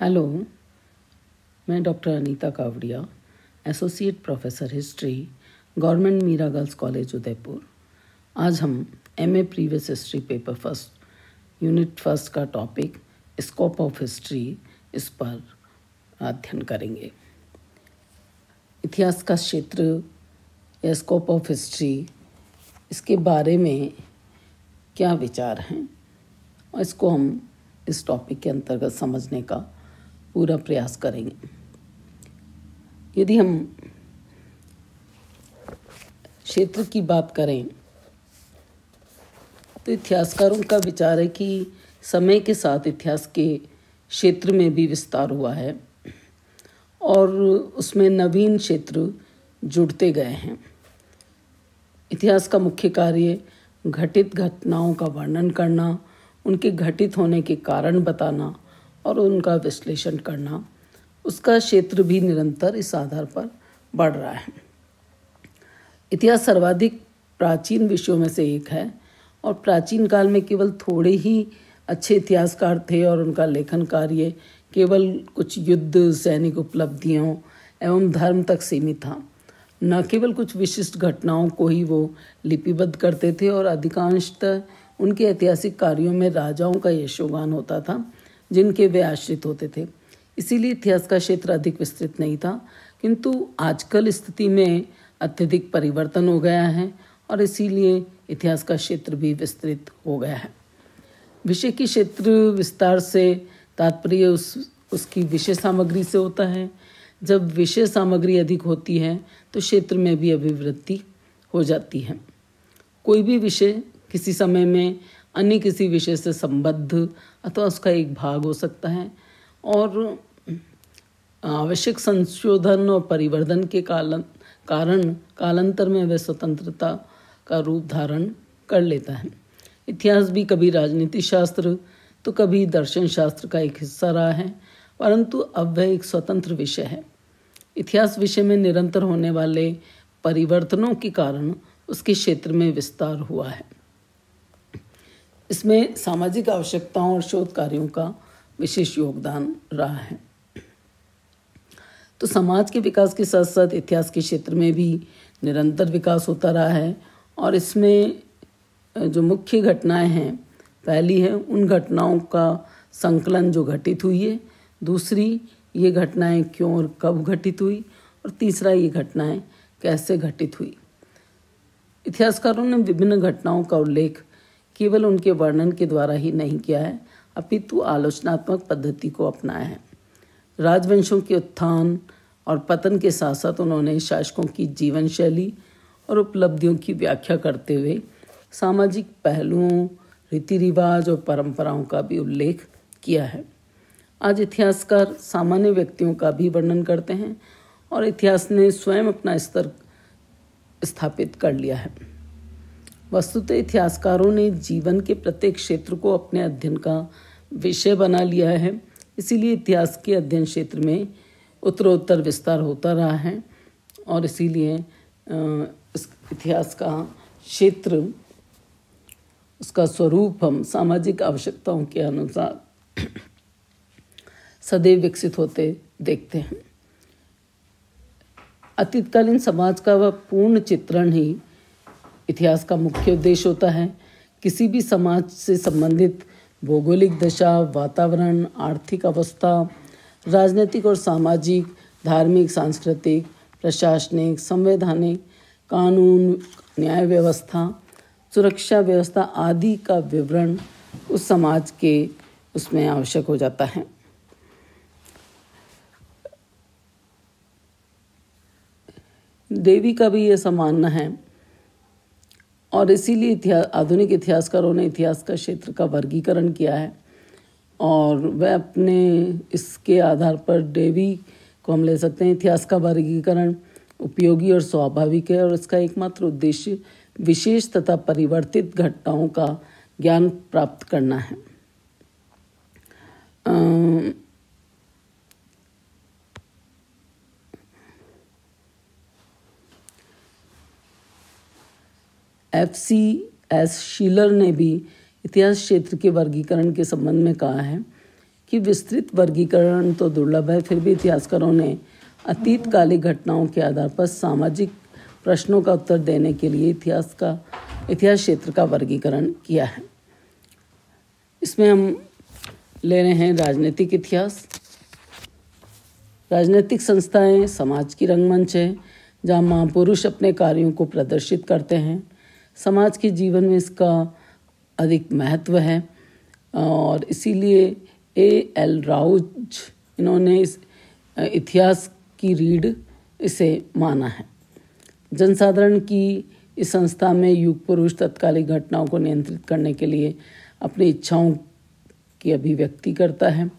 hello मैं doctor Anita Kawadia associate professor history government Meera girls college Udaipur आज हम M A previous history paper first unit first का topic scope of history इस पर अध्ययन करेंगे इतिहास का क्षेत्र या स्कोप ऑफ हिस्ट्री इसके बारे में क्या विचार हैं और इसको हम इस टॉपिक के अंतर्गत समझने का पूरा प्रयास करेंगे यदि हम क्षेत्र की बात करें तो इतिहासकारों का विचार है कि समय के साथ इतिहास के क्षेत्र में भी विस्तार हुआ है और उसमें नवीन क्षेत्र जुड़ते गए हैं इतिहास का मुख्य कार्य घटित घटनाओं का वर्णन करना उनके घटित होने के कारण बताना और उनका विश्लेषण करना उसका क्षेत्र भी निरंतर इस आधार पर बढ़ रहा है इतिहास सर्वाधिक प्राचीन विषयों में से एक है और प्राचीन काल में केवल थोड़े ही अच्छे इतिहासकार थे और उनका लेखन कार्य केवल कुछ युद्ध सैनिक उपलब्धियों एवं धर्म तक सीमित था न केवल कुछ विशिष्ट घटनाओं को ही वो लिपिबद्ध करते थे और अधिकांशतः उनके ऐतिहासिक कार्यों में राजाओं का यशोगान होता था जिनके वे आश्रित होते थे इसीलिए इतिहास का क्षेत्र अधिक विस्तृत नहीं था किंतु आजकल स्थिति में अत्यधिक परिवर्तन हो गया है और इसीलिए इतिहास का क्षेत्र भी विस्तृत हो गया है विषय की क्षेत्र विस्तार से तात्पर्य उस उसकी विषय सामग्री से होता है जब विषय सामग्री अधिक होती है तो क्षेत्र में भी अभिवृद्धि हो जाती है कोई भी विषय किसी समय में अन्य किसी विषय से संबद्ध अथवा उसका एक भाग हो सकता है और आवश्यक संशोधन और परिवर्धन के कालन कारण कालांतर में वह स्वतंत्रता का रूप धारण कर लेता है इतिहास भी कभी राजनीति शास्त्र तो कभी दर्शन शास्त्र का एक हिस्सा रहा है परंतु अब वह एक स्वतंत्र विषय है इतिहास विषय में निरंतर होने वाले परिवर्तनों के कारण उसके क्षेत्र में विस्तार हुआ है इसमें सामाजिक आवश्यकताओं और शोध कार्यों का विशेष योगदान रहा है तो समाज के विकास के साथ साथ इतिहास के क्षेत्र में भी निरंतर विकास होता रहा है और इसमें जो मुख्य घटनाएं हैं पहली है उन घटनाओं का संकलन जो घटित हुई है दूसरी ये घटनाएं क्यों और कब घटित हुई और तीसरा ये घटनाएं कैसे घटित हुई इतिहासकारों ने विभिन्न घटनाओं का उल्लेख केवल उनके वर्णन के द्वारा ही नहीं किया है अपितु आलोचनात्मक पद्धति को अपनाया है राजवंशों के उत्थान और पतन के साथ साथ उन्होंने शासकों की जीवन शैली और उपलब्धियों की व्याख्या करते हुए सामाजिक पहलुओं रीति रिवाज और परंपराओं का भी उल्लेख किया है आज इतिहासकार सामान्य व्यक्तियों का भी वर्णन करते हैं और इतिहास ने स्वयं अपना स्तर स्थापित कर लिया है वस्तुतः इतिहासकारों ने जीवन के प्रत्येक क्षेत्र को अपने अध्ययन का विषय बना लिया है इसीलिए इतिहास के अध्ययन क्षेत्र में उत्तरोत्तर विस्तार होता रहा है और इसीलिए इतिहास का क्षेत्र उसका स्वरूप हम सामाजिक आवश्यकताओं के अनुसार सदैव विकसित होते देखते हैं अतीतकालीन समाज का वह पूर्ण चित्रण ही इतिहास का मुख्य उद्देश्य होता है किसी भी समाज से संबंधित भौगोलिक दशा वातावरण आर्थिक अवस्था राजनीतिक और सामाजिक धार्मिक सांस्कृतिक प्रशासनिक संवैधानिक कानून न्याय व्यवस्था सुरक्षा व्यवस्था आदि का विवरण उस समाज के उसमें आवश्यक हो जाता है देवी का भी यह मानना है और इसीलिए इतिहास आधुनिक इतिहासकारों ने इतिहास का क्षेत्र का वर्गीकरण किया है और वह अपने इसके आधार पर डेवी को हम ले सकते हैं इतिहास का वर्गीकरण उपयोगी और स्वाभाविक है और इसका एकमात्र उद्देश्य विशेष तथा परिवर्तित घटनाओं का ज्ञान प्राप्त करना है आ, एफ सी एस शीलर ने भी इतिहास क्षेत्र के वर्गीकरण के संबंध में कहा है कि विस्तृत वर्गीकरण तो दुर्लभ है फिर भी इतिहासकारों ने अतीतकालिक घटनाओं के आधार पर सामाजिक प्रश्नों का उत्तर देने के लिए इतिहास का इतिहास क्षेत्र का वर्गीकरण किया है इसमें हम ले रहे हैं राजनीतिक इतिहास राजनीतिक संस्थाएं समाज की रंगमंच है जहां महापुरुष अपने कार्यों को प्रदर्शित करते हैं समाज के जीवन में इसका अधिक महत्व है और इसीलिए ए एल राउज इन्होंने इस इतिहास की रीढ़ इसे माना है जनसाधारण की इस संस्था में युग पुरुष तत्कालिक घटनाओं को नियंत्रित करने के लिए अपनी इच्छाओं की अभिव्यक्ति करता है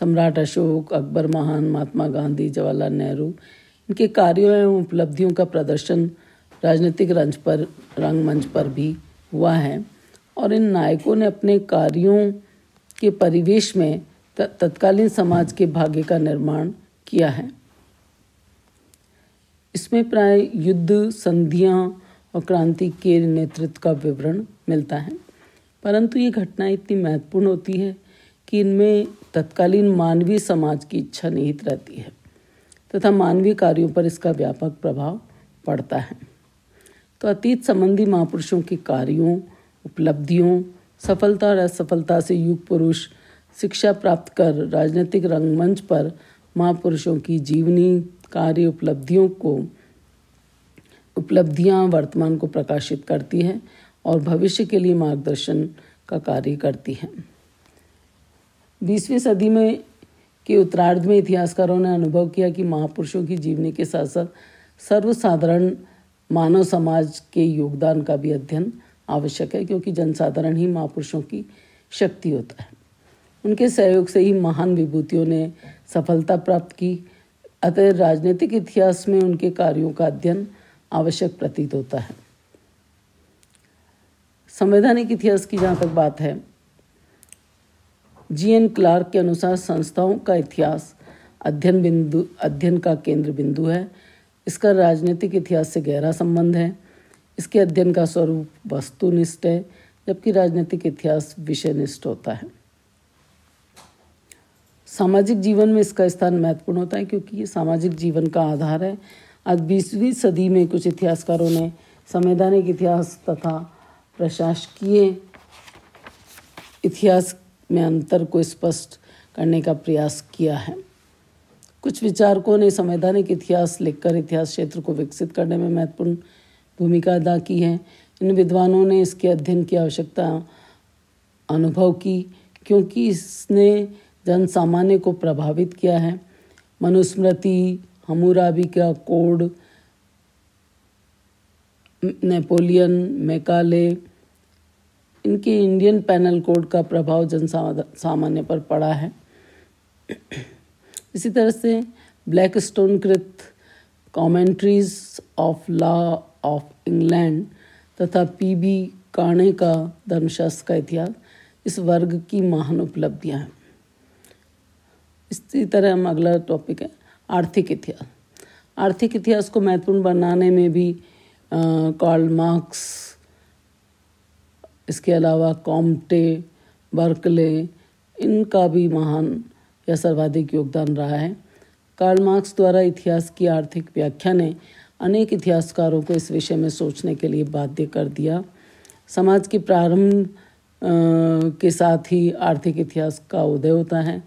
सम्राट अशोक अकबर महान महात्मा गांधी जवाहरलाल नेहरू इनके कार्यों एवं उपलब्धियों का प्रदर्शन राजनीतिक रंग पर रंगमंच पर भी हुआ है और इन नायकों ने अपने कार्यों के परिवेश में तत्कालीन समाज के भाग्य का निर्माण किया है इसमें प्राय युद्ध संधियां और क्रांति के नेतृत्व का विवरण मिलता है परंतु ये घटना इतनी महत्वपूर्ण होती है कि इनमें तत्कालीन मानवीय समाज की इच्छा निहित रहती है तथा मानवीय कार्यों पर इसका व्यापक प्रभाव पड़ता है तो अतीत संबंधी महापुरुषों के कार्यों उपलब्धियों सफलता और असफलता से युग पुरुष शिक्षा प्राप्त कर राजनीतिक रंगमंच पर महापुरुषों की जीवनी कार्य उपलब्धियों को उपलब्धियां वर्तमान को प्रकाशित करती हैं और भविष्य के लिए मार्गदर्शन का कार्य करती हैं बीसवीं सदी में के उत्तरार्ध में इतिहासकारों ने अनुभव किया कि महापुरुषों की जीवनी के साथ साथ सर्वसाधारण मानव समाज के योगदान का भी अध्ययन आवश्यक है क्योंकि जनसाधारण ही महापुरुषों की शक्ति होता है उनके सहयोग से ही महान विभूतियों ने सफलता प्राप्त की अतः राजनीतिक इतिहास में उनके कार्यों का अध्ययन आवश्यक प्रतीत होता है संवैधानिक इतिहास की जहाँ तक बात है जी एन क्लार्क के अनुसार संस्थाओं का इतिहास अध्ययन बिंदु अध्ययन का केंद्र बिंदु है इसका राजनीतिक इतिहास से गहरा संबंध है इसके अध्ययन का स्वरूप वस्तुनिष्ठ है जबकि राजनीतिक इतिहास विषयनिष्ठ होता है सामाजिक जीवन में इसका स्थान महत्वपूर्ण होता है क्योंकि ये सामाजिक जीवन का आधार है आज बीसवीं सदी में कुछ इतिहासकारों ने संवैधानिक इतिहास तथा प्रशासकीय इतिहास में अंतर को स्पष्ट करने का प्रयास किया है कुछ विचारकों ने संवैधानिक इतिहास लिखकर इतिहास क्षेत्र को विकसित करने में महत्वपूर्ण भूमिका अदा की है इन विद्वानों ने इसके अध्ययन की आवश्यकता अनुभव की क्योंकि इसने जन सामान्य को प्रभावित किया है मनुस्मृति हमूराबी का कोड नेपोलियन मेकाले इनके इंडियन पैनल कोड का प्रभाव जन सामान्य पर पड़ा है इसी तरह से ब्लैक स्टोन कृत commentaries of law of England तथा पी बी काणे का धर्मशास्त्र का इतिहास इस वर्ग की महान उपलब्धियाँ हैं इसी तरह हम अगला टॉपिक है आर्थिक इतिहास आर्थिक इतिहास को महत्वपूर्ण बनाने में भी कार्ल मार्क्स इसके अलावा कॉम्टे बर्कले इनका भी महान यह सर्वाधिक योगदान रहा है कार्ल मार्क्स द्वारा इतिहास की आर्थिक व्याख्या ने अनेक इतिहासकारों को इस विषय में सोचने के लिए बाध्य कर दिया समाज के प्रारंभ के साथ ही आर्थिक इतिहास का उदय होता है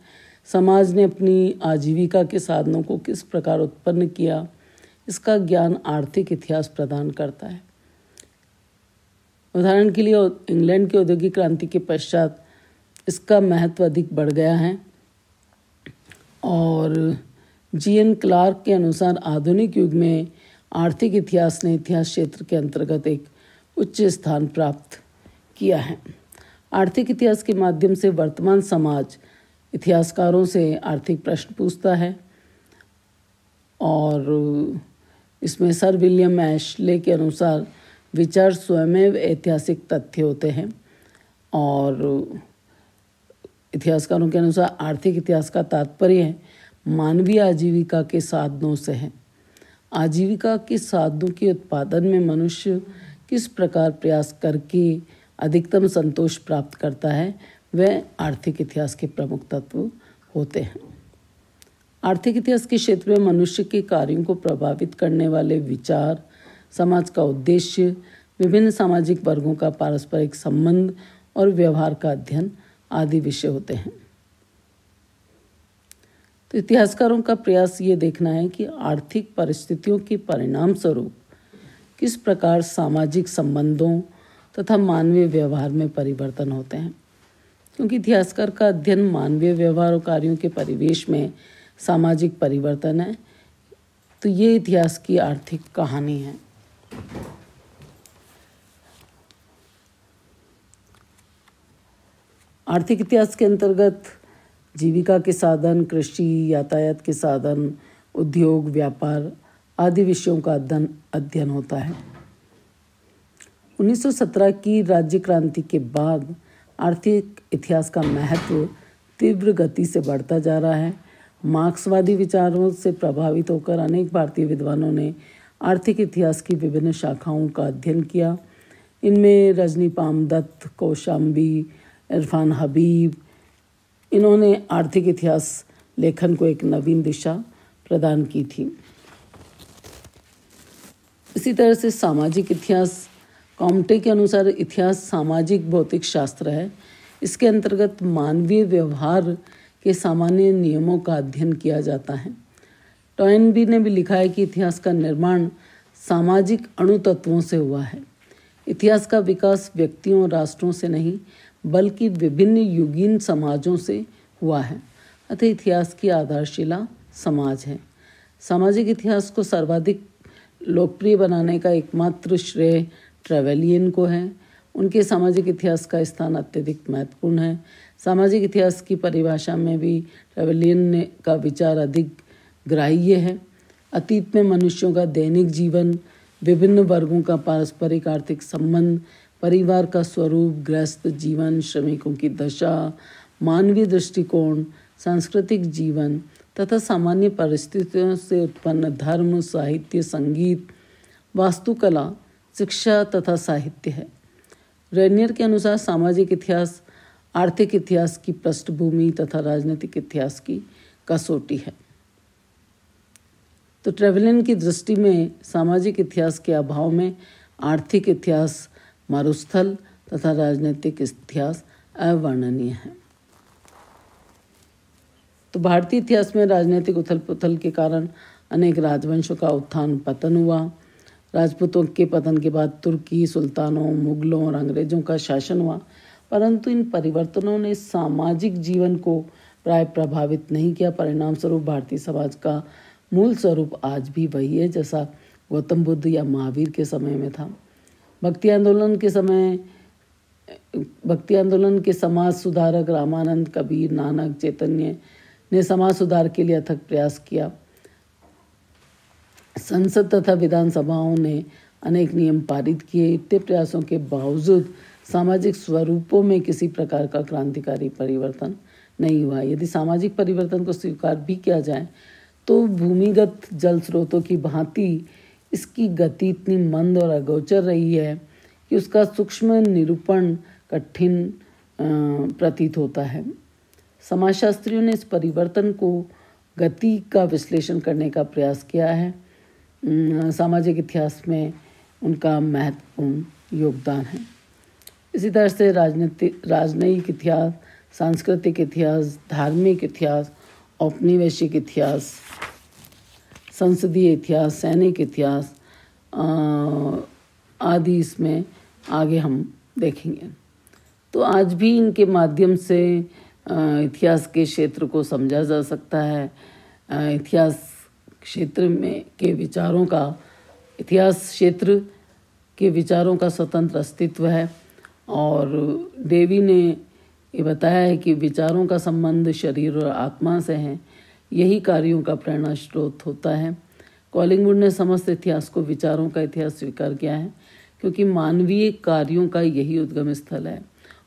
समाज ने अपनी आजीविका के साधनों को किस प्रकार उत्पन्न किया इसका ज्ञान आर्थिक इतिहास प्रदान करता है उदाहरण के लिए इंग्लैंड की औद्योगिक क्रांति के पश्चात इसका महत्व अधिक बढ़ गया है और जी एन क्लार्क के अनुसार आधुनिक युग में आर्थिक इतिहास ने इतिहास क्षेत्र के अंतर्गत एक उच्च स्थान प्राप्त किया है आर्थिक इतिहास के माध्यम से वर्तमान समाज इतिहासकारों से आर्थिक प्रश्न पूछता है और इसमें सर विलियम एशले के अनुसार विचार स्वयं ऐतिहासिक तथ्य होते हैं और इतिहासकारों के अनुसार आर्थिक इतिहास का तात्पर्य मानवीय आजीविका के साधनों से है आजीविका के साधनों के उत्पादन में मनुष्य किस प्रकार प्रयास करके अधिकतम संतोष प्राप्त करता है वह आर्थिक इतिहास के प्रमुख तत्व होते हैं आर्थिक इतिहास के क्षेत्र में मनुष्य के कार्यों को प्रभावित करने वाले विचार समाज का उद्देश्य विभिन्न सामाजिक वर्गों का पारस्परिक संबंध और व्यवहार का अध्ययन आदि विषय होते हैं तो इतिहासकारों का प्रयास ये देखना है कि आर्थिक परिस्थितियों के परिणाम स्वरूप किस प्रकार सामाजिक संबंधों तथा मानवीय व्यवहार में परिवर्तन होते हैं क्योंकि इतिहासकार का अध्ययन मानवीय व्यवहार और कार्यों के परिवेश में सामाजिक परिवर्तन है तो ये इतिहास की आर्थिक कहानी है आर्थिक इतिहास के अंतर्गत जीविका के साधन कृषि यातायात के साधन उद्योग व्यापार आदि विषयों का अध्ययन अध्ययन होता है 1917 की राज्य क्रांति के बाद आर्थिक इतिहास का महत्व तीव्र गति से बढ़ता जा रहा है मार्क्सवादी विचारों से प्रभावित होकर अनेक भारतीय विद्वानों ने आर्थिक इतिहास की विभिन्न शाखाओं का अध्ययन किया इनमें रजनी पाम दत्त कौशाम्बी इरफान हबीब इन्होंने आर्थिक इतिहास लेखन को एक नवीन दिशा प्रदान की थी इसी तरह से सामाजिक इतिहास कॉम्टे के अनुसार इतिहास सामाजिक भौतिक शास्त्र है इसके अंतर्गत मानवीय व्यवहार के सामान्य नियमों का अध्ययन किया जाता है टॉयनबी ने भी लिखा है कि इतिहास का निर्माण सामाजिक अणुतत्वों से हुआ है इतिहास का विकास व्यक्तियों राष्ट्रों से नहीं बल्कि विभिन्न युगीन समाजों से हुआ है अतः इतिहास की आधारशिला समाज है सामाजिक इतिहास को सर्वाधिक लोकप्रिय बनाने का एकमात्र श्रेय ट्रेवेलियन को है उनके सामाजिक इतिहास का स्थान अत्यधिक महत्वपूर्ण है सामाजिक इतिहास की परिभाषा में भी ट्रेवेलियन ने का विचार अधिक ग्राह्य है अतीत में मनुष्यों का दैनिक जीवन विभिन्न वर्गों का पारस्परिक आर्थिक संबंध परिवार का स्वरूप गृहस्थ जीवन श्रमिकों की दशा मानवीय दृष्टिकोण सांस्कृतिक जीवन तथा सामान्य परिस्थितियों से उत्पन्न धर्म साहित्य संगीत वास्तुकला शिक्षा तथा साहित्य है रेनियर के अनुसार सामाजिक इतिहास आर्थिक इतिहास की पृष्ठभूमि तथा राजनीतिक इतिहास की कसौटी है तो ट्रेवलिन की दृष्टि में सामाजिक इतिहास के अभाव में आर्थिक इतिहास मरुस्थल तथा राजनीतिक इतिहास अवर्णनीय है तो भारतीय इतिहास में राजनीतिक उथल पुथल के कारण अनेक राजवंशों का उत्थान पतन हुआ राजपूतों के पतन के बाद तुर्की सुल्तानों मुगलों और अंग्रेजों का शासन हुआ परंतु इन परिवर्तनों ने सामाजिक जीवन को प्राय प्रभावित नहीं किया परिणाम स्वरूप भारतीय समाज का मूल स्वरूप आज भी वही है जैसा गौतम बुद्ध या महावीर के समय में था भक्ति आंदोलन के समय भक्ति आंदोलन के समाज सुधारक रामानंद कबीर नानक चैतन्य ने समाज सुधार के लिए अथक प्रयास किया संसद तथा विधानसभाओं ने अनेक नियम पारित किए इतने प्रयासों के बावजूद सामाजिक स्वरूपों में किसी प्रकार का क्रांतिकारी परिवर्तन नहीं हुआ यदि सामाजिक परिवर्तन को स्वीकार भी किया जाए तो भूमिगत जल स्रोतों की भांति इसकी गति इतनी मंद और अगोचर रही है कि उसका सूक्ष्म निरूपण कठिन प्रतीत होता है समाजशास्त्रियों ने इस परिवर्तन को गति का विश्लेषण करने का प्रयास किया है सामाजिक इतिहास में उनका महत्वपूर्ण योगदान है इसी तरह से राजनीतिक राजनयिक इतिहास सांस्कृतिक इतिहास धार्मिक इतिहास औपनिवेशिक इतिहास संसदीय इतिहास सैनिक इतिहास आदि इसमें आगे हम देखेंगे तो आज भी इनके माध्यम से इतिहास के क्षेत्र को समझा जा सकता है इतिहास क्षेत्र में के विचारों का इतिहास क्षेत्र के विचारों का स्वतंत्र अस्तित्व है और देवी ने ये बताया है कि विचारों का संबंध शरीर और आत्मा से है यही कार्यों का प्रेरणा स्रोत होता है कॉलिंगवुड ने समस्त इतिहास को विचारों का इतिहास स्वीकार किया है क्योंकि मानवीय कार्यों का यही उद्गम स्थल है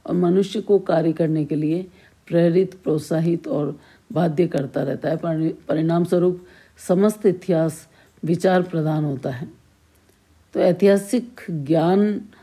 और मनुष्य को कार्य करने के लिए प्रेरित प्रोत्साहित और बाध्य करता रहता है परिणाम स्वरूप समस्त इतिहास विचार प्रदान होता है तो ऐतिहासिक ज्ञान